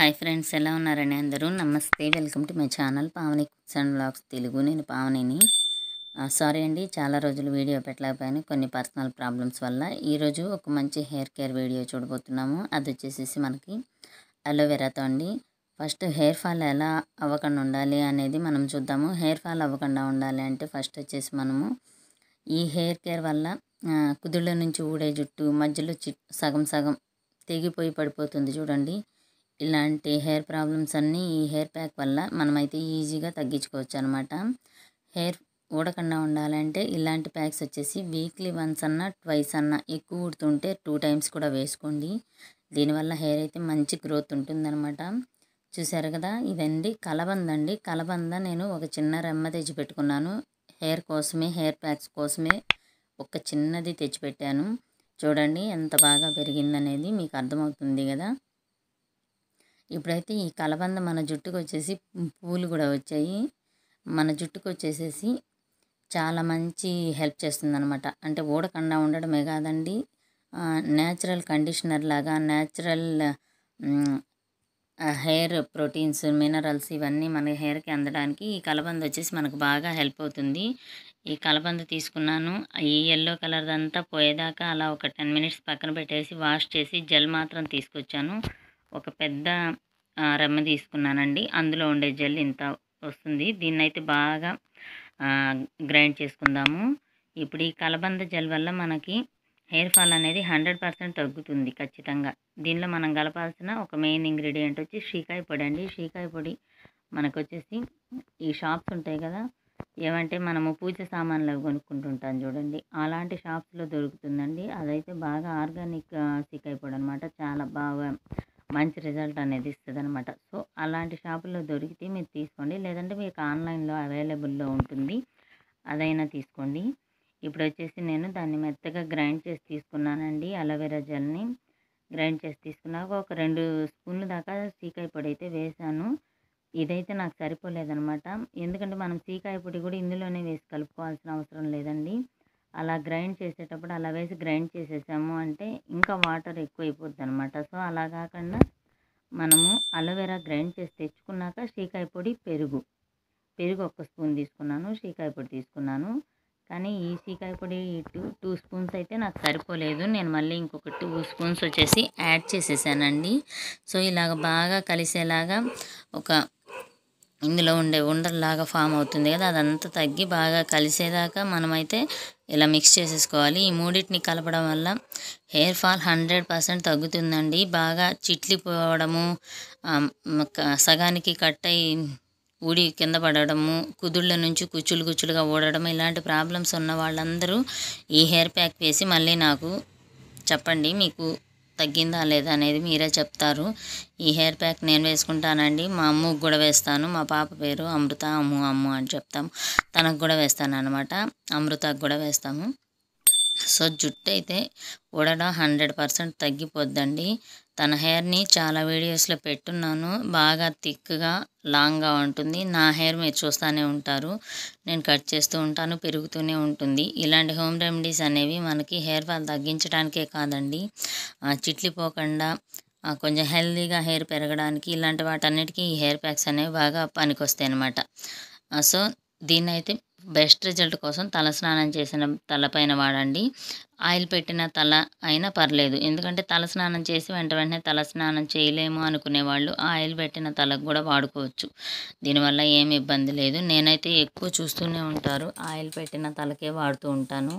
hi friends ఎలా ఉన్నారని అందరూ నమస్తే welcome to my channel Pavani cooks and vlogs Telugu నేను పావనిని సారీ అండి చాలా రోజులు వీడియో పెట్టలేకపోయాను కొన్ని పర్సనల్ ప్రాబ్లమ్స్ వల్ల ఈరోజు ఒక మంచి హెయిర్ కేర్ వీడియో చూడబోతున్నాము అది వచ్చేసేసి మనకి అలోవెరాతో అండి ఫస్ట్ హెయిర్ ఫాల్ ఎలా అవ్వకుండా ఉండాలి అనేది మనం చూద్దాము హెయిర్ ఫాల్ అవ్వకుండా ఉండాలి అంటే ఫస్ట్ వచ్చేసి మనము ఈ హెయిర్ కేర్ వల్ల కుదుళ్ళ నుంచి ఊడే జుట్టు మధ్యలో చి సగం సగం తెగిపోయి పడిపోతుంది చూడండి ఇలాంటి హెయిర్ ప్రాబ్లమ్స్ అన్నీ ఈ హెయిర్ ప్యాక్ వల్ల మనమైతే ఈజీగా తగ్గించుకోవచ్చు అనమాట హెయిర్ ఊడకుండా ఉండాలంటే ఇలాంటి ప్యాక్స్ వచ్చేసి వీక్లీ వన్స్ అన్న ట్వైస్ అన్న ఎక్కువ ఊడుతుంటే టూ టైమ్స్ కూడా వేసుకోండి దీనివల్ల హెయిర్ అయితే మంచి గ్రోత్ ఉంటుందన్నమాట చూసారు కదా ఇదండి కలబంద అండి కలబంద నేను ఒక చిన్న రెమ్మ తెచ్చి పెట్టుకున్నాను హెయిర్ కోసమే హెయిర్ ప్యాక్స్ కోసమే ఒక చిన్నది తెచ్చిపెట్టాను చూడండి ఎంత బాగా పెరిగిందనేది మీకు అర్థమవుతుంది కదా ఇప్పుడైతే ఈ కలబంద మన జుట్టుకు వచ్చేసి పూలు కూడా వచ్చాయి మన జుట్టుకు వచ్చేసేసి చాలా మంచి హెల్ప్ చేస్తుందనమాట అంటే ఊడకుండా ఉండడమే కాదండి న్యాచురల్ కండిషనర్ లాగా న్యాచురల్ హెయిర్ ప్రోటీన్స్ మినరల్స్ ఇవన్నీ మన హెయిర్కి అందడానికి ఈ కలబంద వచ్చేసి మనకు బాగా హెల్ప్ అవుతుంది ఈ కలబంద తీసుకున్నాను ఈ ఎల్లో కలర్ అంతా పోయేదాకా అలా ఒక టెన్ మినిట్స్ పక్కన పెట్టేసి వాష్ చేసి జెల్ మాత్రం తీసుకొచ్చాను ఒక పెద్ద రెమ్మ తీసుకున్నానండి అందులో ఉండే జెల్ ఇంత వస్తుంది దీన్ని అయితే బాగా గ్రైండ్ చేసుకుందాము ఇప్పుడు ఈ కలబంద జెల్ వల్ల మనకి హెయిర్ ఫాల్ అనేది హండ్రెడ్ పర్సెంట్ తగ్గుతుంది ఖచ్చితంగా దీనిలో మనం కలపాల్సిన ఒక మెయిన్ ఇంగ్రీడియంట్ వచ్చి శ్రీకాయ పొడి అండి శ్రీకాయ పొడి మనకు వచ్చేసి ఈ షాప్స్ ఉంటాయి కదా ఏమంటే మనము పూజ సామాన్లు అవి కొనుక్కుంటుంటాం చూడండి అలాంటి షాప్స్లో దొరుకుతుందండి అదైతే బాగా ఆర్గానిక్ సీకాయ పొడి అనమాట చాలా బాగా మంచి రిజల్ట్ అనేది ఇస్తుంది అనమాట సో అలాంటి షాపుల్లో దొరికితే మీరు తీసుకోండి లేదంటే మీకు ఆన్లైన్లో అవైలబుల్లో ఉంటుంది అదైనా తీసుకోండి ఇప్పుడు వచ్చేసి నేను దాన్ని మెత్తగా గ్రైండ్ చేసి తీసుకున్నానండి అలోవెరా జెల్ని గ్రైండ్ చేసి తీసుకున్నాక ఒక రెండు స్పూన్లు దాకా సీకాయ పొడి అయితే వేశాను ఇదైతే నాకు సరిపోలేదనమాట ఎందుకంటే మనం సీకాయ పొడి కూడా ఇందులోనే వేసి కలుపుకోవాల్సిన అవసరం లేదండి అలా గ్రైండ్ చేసేటప్పుడు అలా వేసి గ్రైండ్ చేసేసాము అంటే ఇంకా వాటర్ ఎక్కువైపోద్ది అనమాట సో అలా కాకుండా మనము అలోవెరా గ్రైండ్ చేసి తెచ్చుకున్నాక షీకాయ పొడి పెరుగు పెరుగు ఒక స్పూన్ తీసుకున్నాను షీకాయ పొడి తీసుకున్నాను కానీ ఈ షీకాయ పొడి టూ టూ స్పూన్స్ అయితే నాకు సరిపోలేదు నేను మళ్ళీ ఇంకొక టూ స్పూన్స్ వచ్చేసి యాడ్ చేసేసానండి సో ఇలాగ బాగా కలిసేలాగా ఒక ఇందులో ఉండే ఉండల్లాగా ఫామ్ అవుతుంది కదా అదంతా తగ్గి బాగా కలిసేదాకా మనమైతే ఇలా మిక్స్ చేసేసుకోవాలి ఈ మూడింటిని కలపడం వల్ల హెయిర్ ఫాల్ హండ్రెడ్ పర్సెంట్ తగ్గుతుందండి బాగా చిట్లిపోవడము సగానికి కట్ అయి ఊడి కింద పడడము కుదుళ్ళ నుంచి కుచ్చులు కుచ్చులుగా ఊడడం ఇలాంటి ప్రాబ్లమ్స్ ఉన్న వాళ్ళందరూ ఈ హెయిర్ ప్యాక్ వేసి మళ్ళీ నాకు చెప్పండి మీకు తగ్గిందా లేదా అనేది మీరే చెప్తారు ఈ హెయిర్ ప్యాక్ నేను వేసుకుంటానండి మా అమ్మకు కూడా వేస్తాను మా పాప పేరు అమృత అమ్ము అమ్ము అని చెప్తాము తనకు కూడా వేస్తాను అనమాట అమృతకు కూడా వేస్తాము సో జుట్టు అయితే ఊడడం హండ్రెడ్ పర్సెంట్ తగ్గిపోద్దండి తన హెయిర్ని చాలా వీడియోస్లో పెట్టున్నాను బాగా థిక్గా లాంగ్గా ఉంటుంది నా హెయిర్ మీరు చూస్తూనే ఉంటారు నేను కట్ చేస్తూ ఉంటాను పెరుగుతూనే ఉంటుంది ఇలాంటి హోమ్ రెమెడీస్ అనేవి మనకి హెయిర్ ఫాల్ తగ్గించడానికే కాదండి చిట్లిపోకుండా కొంచెం హెల్దీగా హెయిర్ పెరగడానికి ఇలాంటి వాటన్నిటికీ ఈ హెయిర్ ప్యాక్స్ అనేవి బాగా పనికొస్తాయి అనమాట సో దీన్నైతే బెస్ట్ రిజల్ట్ కోసం తల స్నానం చేసిన తలపైన వాడండి ఆయిల్ పెట్టిన తల అయినా పర్లేదు ఎందుకంటే తల స్నానం చేసి వెంట వెంటనే తల స్నానం చేయలేము అనుకునే వాళ్ళు ఆయిల్ పెట్టిన తలకు కూడా వాడుకోవచ్చు దీనివల్ల ఏమి ఇబ్బంది లేదు నేనైతే ఎక్కువ చూస్తూనే ఉంటారు ఆయిల్ పెట్టిన తలకే వాడుతూ ఉంటాను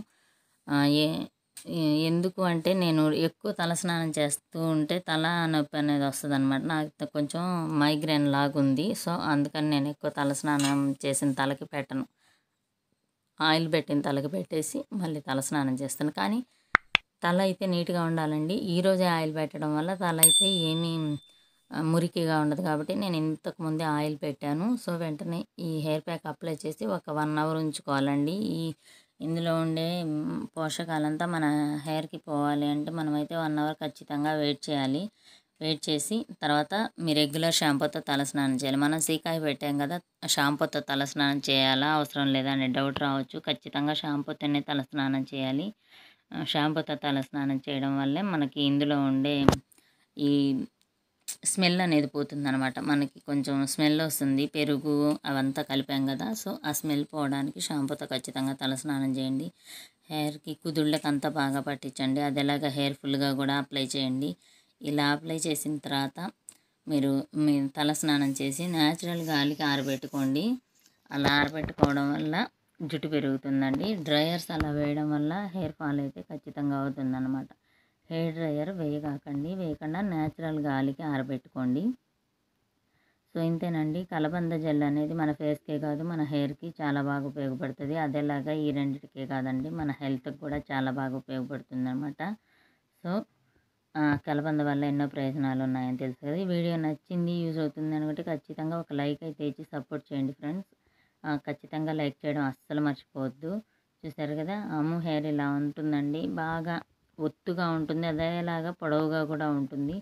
ఏ ఎందుకు అంటే నేను ఎక్కువ తలస్నానం చేస్తూ ఉంటే తల నొప్పి అనేది వస్తుంది అనమాట నాకు కొంచెం మైగ్రేన్ లాగుంది సో అందుకని నేను ఎక్కువ తలస్నానం చేసిన తలకి పెట్టను ఆయిల్ పెట్టిన తలకి పెట్టేసి మళ్ళీ తల స్నానం చేస్తాను కానీ తల అయితే నీట్గా ఉండాలండి ఈరోజే ఆయిల్ పెట్టడం వల్ల తల అయితే ఏమీ మురికిగా ఉండదు కాబట్టి నేను ఇంతకుముందే ఆయిల్ పెట్టాను సో వెంటనే ఈ హెయిర్ ప్యాక్ అప్లై చేసి ఒక వన్ అవర్ ఉంచుకోవాలండి ఈ ఇందులో ఉండే పోషకాలంతా మన హెయిర్కి పోవాలి అంటే మనమైతే వన్ అవర్ ఖచ్చితంగా వెయిట్ చేయాలి వేడి చేసి తర్వాత మీ రెగ్యులర్ షాంపూతో తలస్నానం చేయాలి మనం సీకాయ పెట్టాం కదా షాంపూతో తలస్నానం చేయాలా అవసరం లేదా అనే డౌట్ రావచ్చు ఖచ్చితంగా షాంపూతోనే తలస్నానం చేయాలి షాంపూతో తలస్నానం చేయడం వల్లే మనకి ఇందులో ఉండే ఈ స్మెల్ అనేది పోతుందనమాట మనకి కొంచెం స్మెల్ వస్తుంది పెరుగు అవంతా కలిపాం కదా సో ఆ స్మెల్ పోవడానికి షాంపూతో ఖచ్చితంగా తలస్నానం చేయండి హెయిర్కి కుదుళ్ళకి అంతా బాగా పట్టించండి అది ఎలాగ హెయిర్ ఫుల్గా కూడా అప్లై చేయండి ఇలా అప్లై చేసిన తర్వాత మీరు మీ తల స్నానం చేసి న్యాచురల్ గాలికి ఆరబెట్టుకోండి అలా ఆరబెట్టుకోవడం వల్ల జుట్టు పెరుగుతుందండి డ్రయర్స్ అలా వేయడం వల్ల హెయిర్ ఫాల్ అయితే ఖచ్చితంగా అవుతుందన్నమాట హెయిర్ డ్రయర్ వేయగాకండి వేయకుండా న్యాచురల్ గాలికి ఆరబెట్టుకోండి సో ఇంతేనండి కలబంద జెల్ అనేది మన ఫేస్కే కాదు మన హెయిర్కి చాలా బాగా ఉపయోగపడుతుంది అదేలాగా ఈ రెండింటికే కాదండి మన హెల్త్కి కూడా చాలా బాగా ఉపయోగపడుతుంది అనమాట సో కలబంద వల్ల ఎన్నో ప్రయోజనాలు ఉన్నాయని తెలుసు కదా ఈ వీడియో నచ్చింది యూజ్ అవుతుంది అనుకుంటే ఖచ్చితంగా ఒక లైక్ అయితే ఇచ్చి సపోర్ట్ చేయండి ఫ్రెండ్స్ ఖచ్చితంగా లైక్ చేయడం అస్సలు మర్చిపోవద్దు చూసారు కదా అమ్ము హెయిర్ ఇలా ఉంటుందండి బాగా ఒత్తుగా ఉంటుంది అదేలాగా పొడవుగా కూడా ఉంటుంది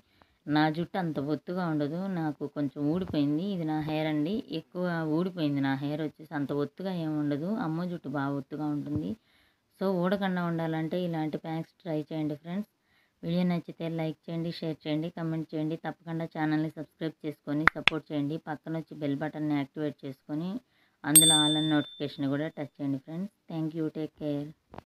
నా జుట్టు అంత ఒత్తుగా ఉండదు నాకు కొంచెం ఊడిపోయింది ఇది నా హెయిర్ అండి ఎక్కువ ఊడిపోయింది నా హెయిర్ వచ్చేసి అంత ఒత్తుగా ఏమి ఉండదు అమ్మ జుట్టు బాగా ఒత్తుగా ఉంటుంది సో ఊడకుండా ఉండాలంటే ఇలాంటి ప్యాక్స్ ట్రై చేయండి ఫ్రెండ్స్ వీడియో నచ్చితే లైక్ చేయండి షేర్ చేయండి కమెంట్ చేయండి తప్పకుండా ఛానల్ని సబ్స్క్రైబ్ చేసుకొని సపోర్ట్ చేయండి పక్కన వచ్చి బెల్ బటన్ని యాక్టివేట్ చేసుకొని అందులో ఆల్ అండ్ నోటిఫికేషన్ కూడా టచ్ చేయండి friends thank you take care